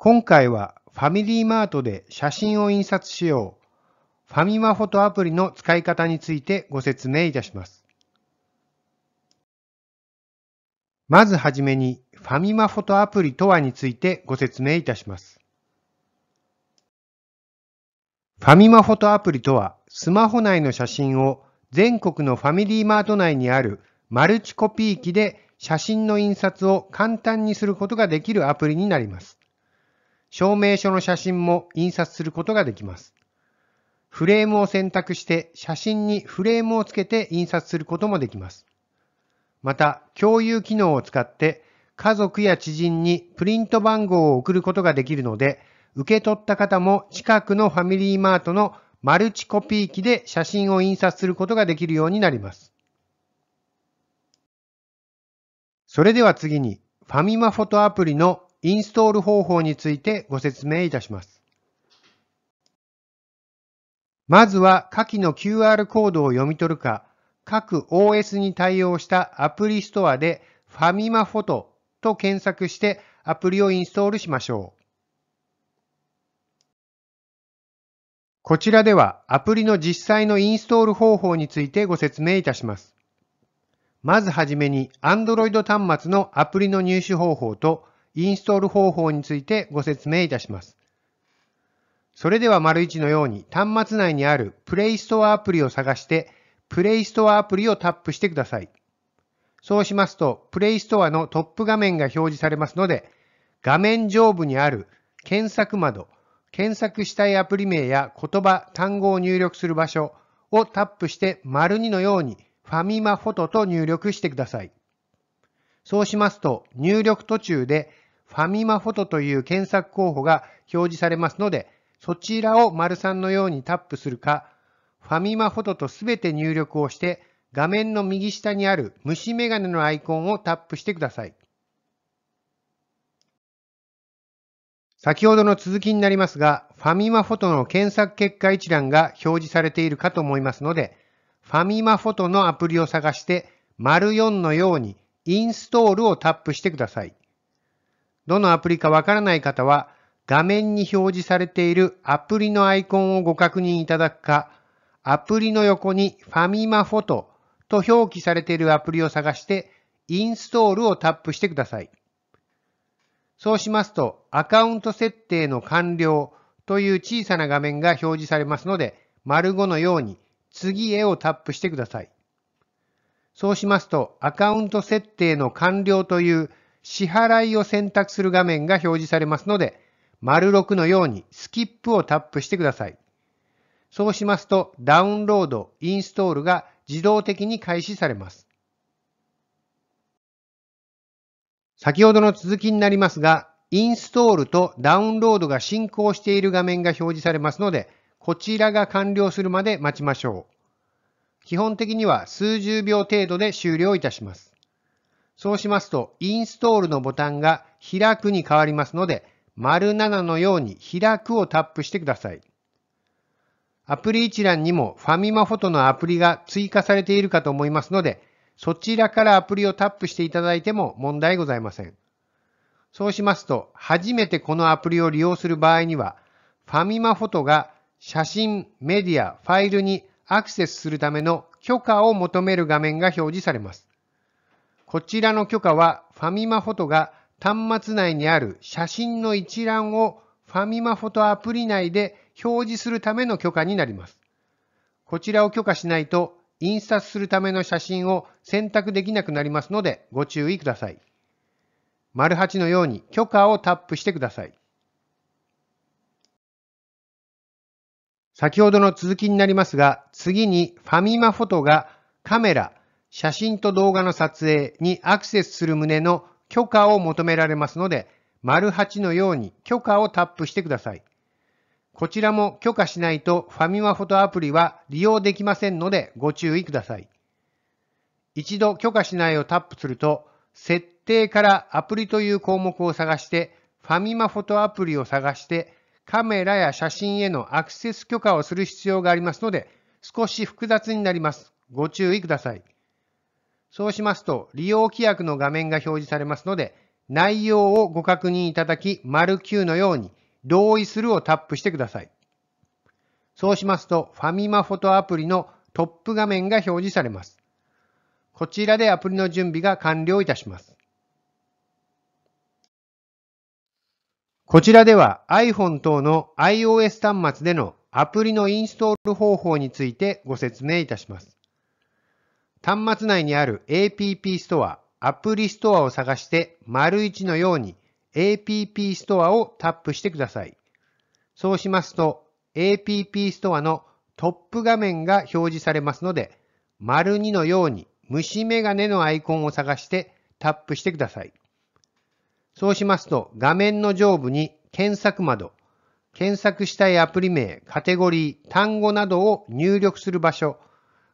今回はファミリーマートで写真を印刷しようファミマフォトアプリの使い方についてご説明いたします。まずはじめにファミマフォトアプリとはについてご説明いたします。ファミマフォトアプリとはスマホ内の写真を全国のファミリーマート内にあるマルチコピー機で写真の印刷を簡単にすることができるアプリになります。証明書の写真も印刷することができます。フレームを選択して写真にフレームをつけて印刷することもできます。また、共有機能を使って家族や知人にプリント番号を送ることができるので、受け取った方も近くのファミリーマートのマルチコピー機で写真を印刷することができるようになります。それでは次に、ファミマフォトアプリのインストール方法についてご説明いたします。まずは下記の QR コードを読み取るか、各 OS に対応したアプリストアでファミマフォトと検索してアプリをインストールしましょう。こちらではアプリの実際のインストール方法についてご説明いたします。まずはじめに Android 端末のアプリの入手方法とインストール方法についてご説明いたします。それでは丸1のように端末内にある Play Store アプリを探して Play Store アプリをタップしてください。そうしますと Play Store のトップ画面が表示されますので画面上部にある検索窓、検索したいアプリ名や言葉、単語を入力する場所をタップして丸2のようにファミマフォトと入力してください。そうしますと入力途中でファミマフォトという検索候補が表示されますので、そちらを丸3のようにタップするか、ファミマフォトとすべて入力をして、画面の右下にある虫眼鏡のアイコンをタップしてください。先ほどの続きになりますが、ファミマフォトの検索結果一覧が表示されているかと思いますので、ファミマフォトのアプリを探して、丸4のようにインストールをタップしてください。どのアプリかわからない方は、画面に表示されているアプリのアイコンをご確認いただくか、アプリの横にファミマフォトと表記されているアプリを探して、インストールをタップしてください。そうしますと、アカウント設定の完了という小さな画面が表示されますので、丸5のように次へをタップしてください。そうしますと、アカウント設定の完了という支払いを選択する画面が表示されますので、丸6のようにスキップをタップしてください。そうしますと、ダウンロード、インストールが自動的に開始されます。先ほどの続きになりますが、インストールとダウンロードが進行している画面が表示されますので、こちらが完了するまで待ちましょう。基本的には数十秒程度で終了いたします。そうしますと、インストールのボタンが開くに変わりますので、丸7のように開くをタップしてください。アプリ一覧にもファミマフォトのアプリが追加されているかと思いますので、そちらからアプリをタップしていただいても問題ございません。そうしますと、初めてこのアプリを利用する場合には、ファミマフォトが写真、メディア、ファイルにアクセスするための許可を求める画面が表示されます。こちらの許可はファミマフォトが端末内にある写真の一覧をファミマフォトアプリ内で表示するための許可になります。こちらを許可しないと印刷するための写真を選択できなくなりますのでご注意ください。丸8のように許可をタップしてください。先ほどの続きになりますが、次にファミマフォトがカメラ、写真と動画の撮影にアクセスする旨の許可を求められますので、丸八のように許可をタップしてください。こちらも許可しないとファミマフォトアプリは利用できませんのでご注意ください。一度許可しないをタップすると、設定からアプリという項目を探して、ファミマフォトアプリを探して、カメラや写真へのアクセス許可をする必要がありますので、少し複雑になります。ご注意ください。そうしますと、利用規約の画面が表示されますので、内容をご確認いただき、丸 Q のように、同意するをタップしてください。そうしますと、ファミマフォトアプリのトップ画面が表示されます。こちらでアプリの準備が完了いたします。こちらでは iPhone 等の iOS 端末でのアプリのインストール方法についてご説明いたします。端末内にある APP ストア、アプリストアを探して、丸1のように APP ストアをタップしてください。そうしますと、APP ストアのトップ画面が表示されますので、丸2のように虫眼鏡のアイコンを探してタップしてください。そうしますと、画面の上部に検索窓、検索したいアプリ名、カテゴリー、単語などを入力する場所、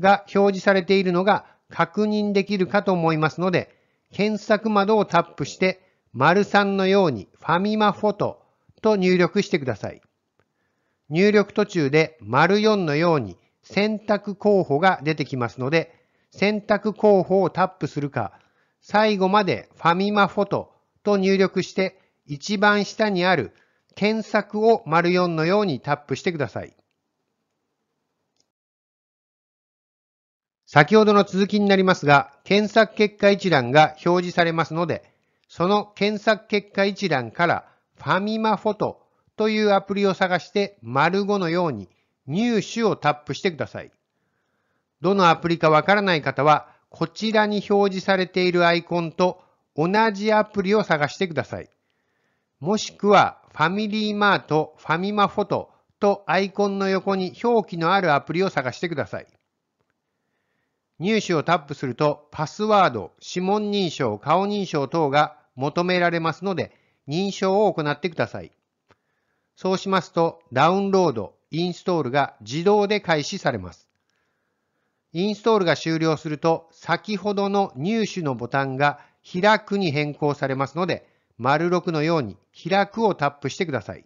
が表示されているのが確認できるかと思いますので、検索窓をタップして、丸3のようにファミマフォトと入力してください。入力途中で丸4のように選択候補が出てきますので、選択候補をタップするか、最後までファミマフォトと入力して、一番下にある検索を丸4のようにタップしてください。先ほどの続きになりますが、検索結果一覧が表示されますので、その検索結果一覧からファミマフォトというアプリを探して丸5のように入手をタップしてください。どのアプリかわからない方は、こちらに表示されているアイコンと同じアプリを探してください。もしくは、ファミリーマート、ファミマフォトとアイコンの横に表記のあるアプリを探してください。入手をタップするとパスワード、指紋認証、顔認証等が求められますので認証を行ってください。そうしますとダウンロード、インストールが自動で開始されます。インストールが終了すると先ほどの入手のボタンが開くに変更されますので、丸6のように開くをタップしてください。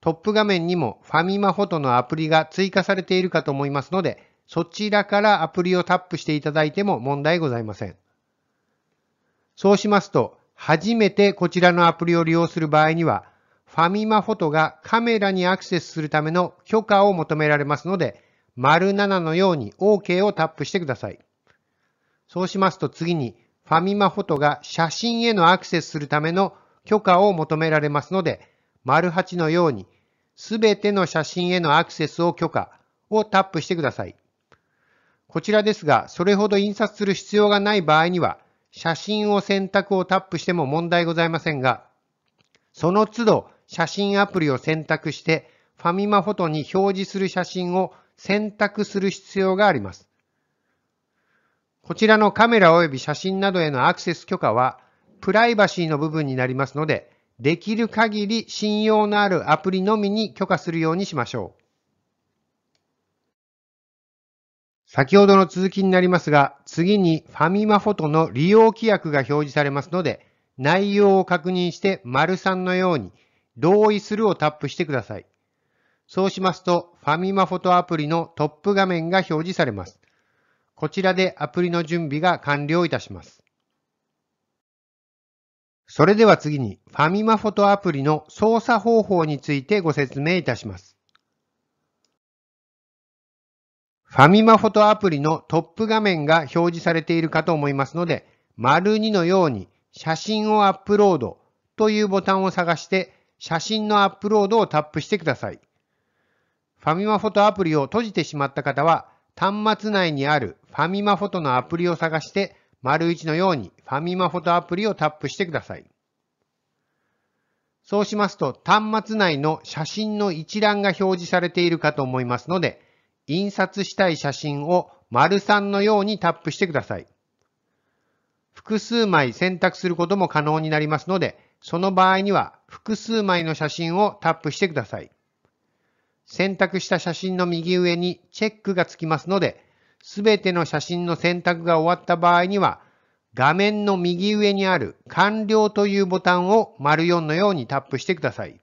トップ画面にもファミマフォトのアプリが追加されているかと思いますので、そちらからアプリをタップしていただいても問題ございません。そうしますと、初めてこちらのアプリを利用する場合には、ファミマフォトがカメラにアクセスするための許可を求められますので、丸7のように OK をタップしてください。そうしますと次に、ファミマフォトが写真へのアクセスするための許可を求められますので、丸8のように、すべての写真へのアクセスを許可をタップしてください。こちらですが、それほど印刷する必要がない場合には、写真を選択をタップしても問題ございませんが、その都度写真アプリを選択して、ファミマフォトに表示する写真を選択する必要があります。こちらのカメラ及び写真などへのアクセス許可は、プライバシーの部分になりますので、できる限り信用のあるアプリのみに許可するようにしましょう。先ほどの続きになりますが、次にファミマフォトの利用規約が表示されますので、内容を確認して丸3のように同意するをタップしてください。そうしますと、ファミマフォトアプリのトップ画面が表示されます。こちらでアプリの準備が完了いたします。それでは次に、ファミマフォトアプリの操作方法についてご説明いたします。ファミマフォトアプリのトップ画面が表示されているかと思いますので、丸2のように写真をアップロードというボタンを探して写真のアップロードをタップしてください。ファミマフォトアプリを閉じてしまった方は端末内にあるファミマフォトのアプリを探して丸1のようにファミマフォトアプリをタップしてください。そうしますと端末内の写真の一覧が表示されているかと思いますので、印刷したい写真を丸3のようにタップしてください。複数枚選択することも可能になりますので、その場合には複数枚の写真をタップしてください。選択した写真の右上にチェックがつきますので、すべての写真の選択が終わった場合には、画面の右上にある完了というボタンを丸4のようにタップしてください。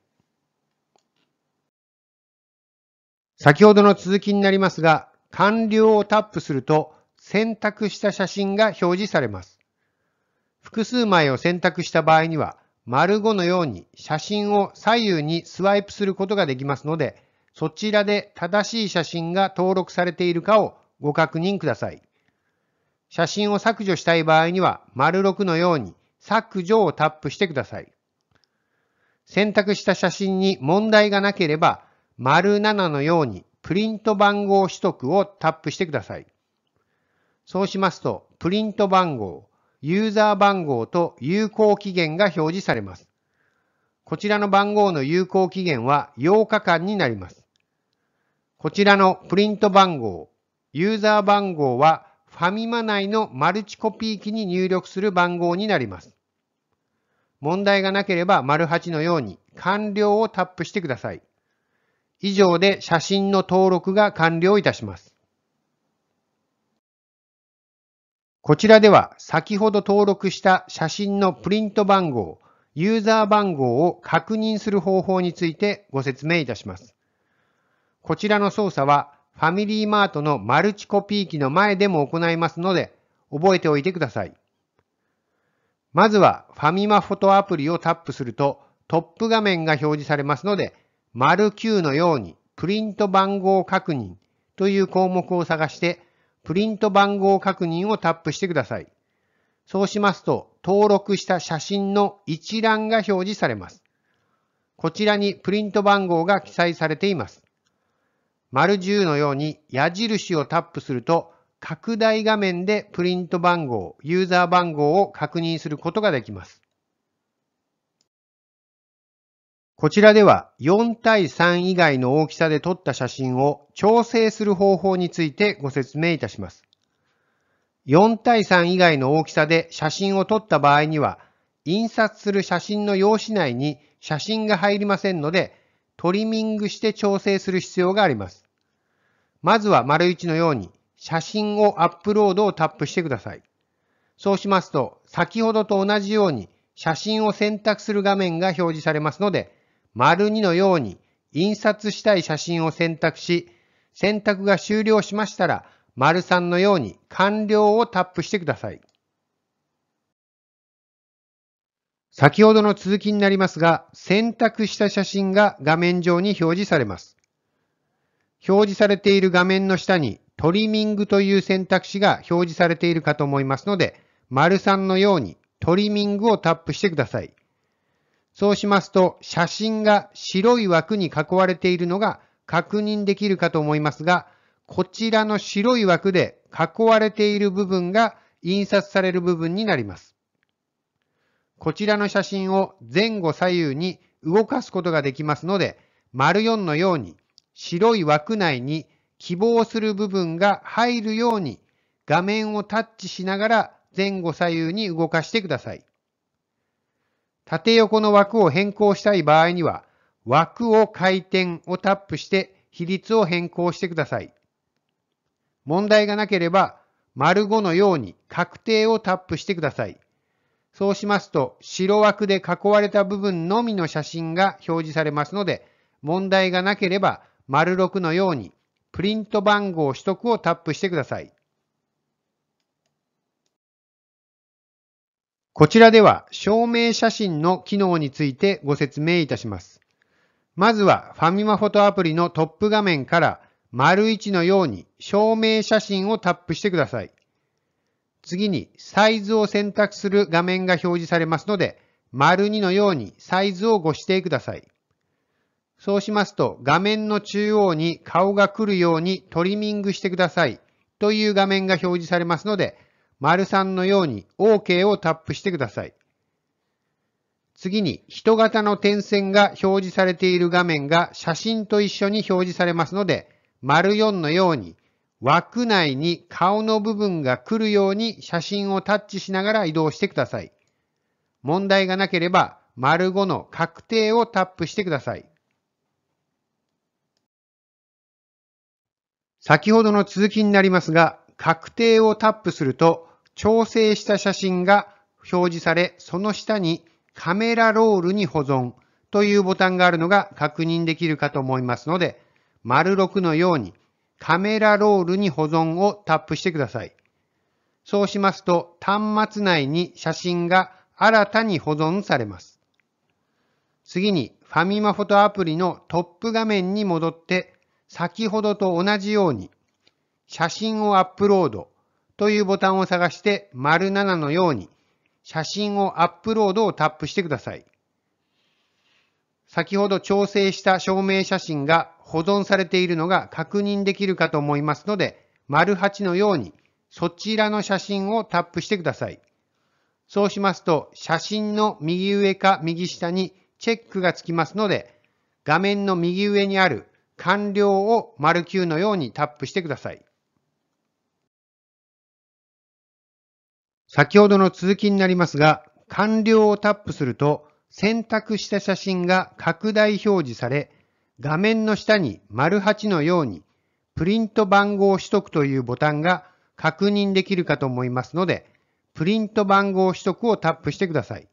先ほどの続きになりますが、完了をタップすると選択した写真が表示されます。複数枚を選択した場合には、丸5のように写真を左右にスワイプすることができますので、そちらで正しい写真が登録されているかをご確認ください。写真を削除したい場合には、丸6のように削除をタップしてください。選択した写真に問題がなければ、丸7のようにプリント番号取得をタップしてください。そうしますと、プリント番号、ユーザー番号と有効期限が表示されます。こちらの番号の有効期限は8日間になります。こちらのプリント番号、ユーザー番号はファミマ内のマルチコピー機に入力する番号になります。問題がなければ、丸8のように完了をタップしてください。以上で写真の登録が完了いたします。こちらでは先ほど登録した写真のプリント番号、ユーザー番号を確認する方法についてご説明いたします。こちらの操作はファミリーマートのマルチコピー機の前でも行いますので覚えておいてください。まずはファミマフォトアプリをタップするとトップ画面が表示されますので丸 Q のようにプリント番号確認という項目を探して、プリント番号確認をタップしてください。そうしますと、登録した写真の一覧が表示されます。こちらにプリント番号が記載されています。丸10のように矢印をタップすると、拡大画面でプリント番号、ユーザー番号を確認することができます。こちらでは4対3以外の大きさで撮った写真を調整する方法についてご説明いたします。4対3以外の大きさで写真を撮った場合には、印刷する写真の用紙内に写真が入りませんので、トリミングして調整する必要があります。まずは丸1のように写真をアップロードをタップしてください。そうしますと、先ほどと同じように写真を選択する画面が表示されますので、丸2のように印刷したい写真を選択し、選択が終了しましたら、丸3のように完了をタップしてください。先ほどの続きになりますが、選択した写真が画面上に表示されます。表示されている画面の下にトリミングという選択肢が表示されているかと思いますので、丸3のようにトリミングをタップしてください。そうしますと、写真が白い枠に囲われているのが確認できるかと思いますが、こちらの白い枠で囲われている部分が印刷される部分になります。こちらの写真を前後左右に動かすことができますので、丸4のように白い枠内に希望する部分が入るように画面をタッチしながら前後左右に動かしてください。縦横の枠を変更したい場合には、枠を回転をタップして比率を変更してください。問題がなければ、丸5のように確定をタップしてください。そうしますと、白枠で囲われた部分のみの写真が表示されますので、問題がなければ、丸6のようにプリント番号取得をタップしてください。こちらでは証明写真の機能についてご説明いたします。まずはファミマフォトアプリのトップ画面から丸1のように証明写真をタップしてください。次にサイズを選択する画面が表示されますので、丸2のようにサイズをご指定ください。そうしますと画面の中央に顔が来るようにトリミングしてくださいという画面が表示されますので、丸3のように OK をタップしてください。次に、人型の点線が表示されている画面が写真と一緒に表示されますので、丸4のように枠内に顔の部分が来るように写真をタッチしながら移動してください。問題がなければ、丸5の確定をタップしてください。先ほどの続きになりますが、確定をタップすると、調整した写真が表示され、その下にカメラロールに保存というボタンがあるのが確認できるかと思いますので、丸6のようにカメラロールに保存をタップしてください。そうしますと端末内に写真が新たに保存されます。次にファミマフォトアプリのトップ画面に戻って先ほどと同じように写真をアップロードというボタンを探して丸7のように写真をアップロードをタップしてください。先ほど調整した証明写真が保存されているのが確認できるかと思いますので、丸8のようにそちらの写真をタップしてください。そうしますと写真の右上か右下にチェックがつきますので、画面の右上にある完了を丸9のようにタップしてください。先ほどの続きになりますが、完了をタップすると、選択した写真が拡大表示され、画面の下に丸8のように、プリント番号取得というボタンが確認できるかと思いますので、プリント番号取得をタップしてください。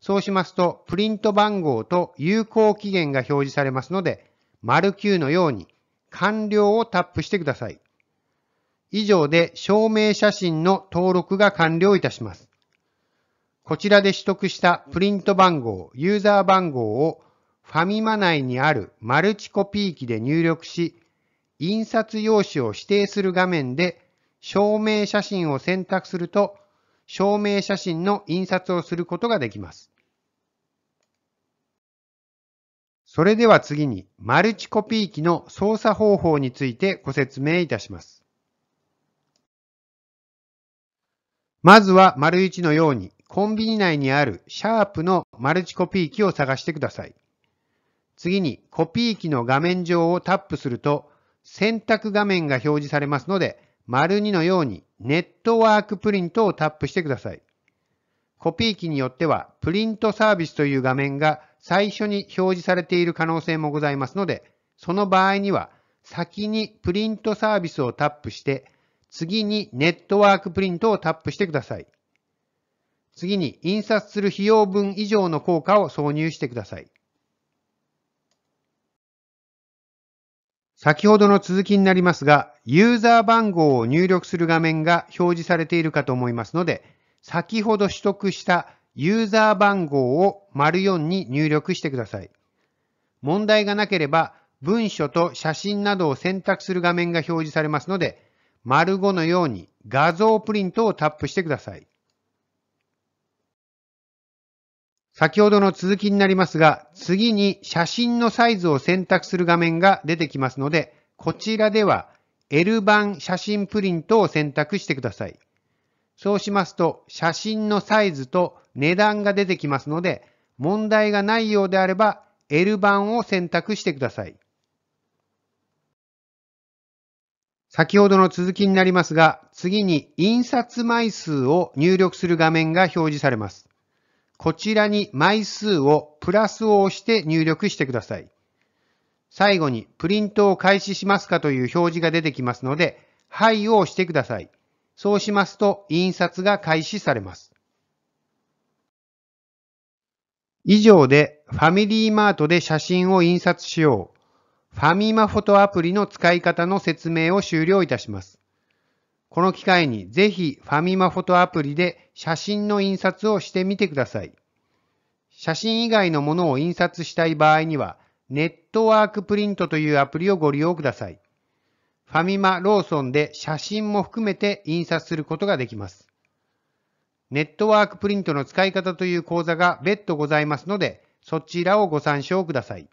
そうしますと、プリント番号と有効期限が表示されますので、丸9のように完了をタップしてください。以上で証明写真の登録が完了いたします。こちらで取得したプリント番号、ユーザー番号をファミマ内にあるマルチコピー機で入力し、印刷用紙を指定する画面で証明写真を選択すると、証明写真の印刷をすることができます。それでは次にマルチコピー機の操作方法についてご説明いたします。まずは丸1のようにコンビニ内にあるシャープのマルチコピー機を探してください。次にコピー機の画面上をタップすると選択画面が表示されますので丸2のようにネットワークプリントをタップしてください。コピー機によってはプリントサービスという画面が最初に表示されている可能性もございますのでその場合には先にプリントサービスをタップして次にネットワークプリントをタップしてください。次に印刷する費用分以上の効果を挿入してください。先ほどの続きになりますが、ユーザー番号を入力する画面が表示されているかと思いますので、先ほど取得したユーザー番号を丸4に入力してください。問題がなければ、文書と写真などを選択する画面が表示されますので、丸5のように画像プリントをタップしてください。先ほどの続きになりますが、次に写真のサイズを選択する画面が出てきますので、こちらでは L 版写真プリントを選択してください。そうしますと、写真のサイズと値段が出てきますので、問題がないようであれば L 版を選択してください。先ほどの続きになりますが、次に印刷枚数を入力する画面が表示されます。こちらに枚数をプラスを押して入力してください。最後にプリントを開始しますかという表示が出てきますので、はいを押してください。そうしますと印刷が開始されます。以上でファミリーマートで写真を印刷しようファミマフォトアプリの使い方の説明を終了いたします。この機会にぜひファミマフォトアプリで写真の印刷をしてみてください。写真以外のものを印刷したい場合には、ネットワークプリントというアプリをご利用ください。ファミマ、ローソンで写真も含めて印刷することができます。ネットワークプリントの使い方という講座が別途ございますので、そちらをご参照ください。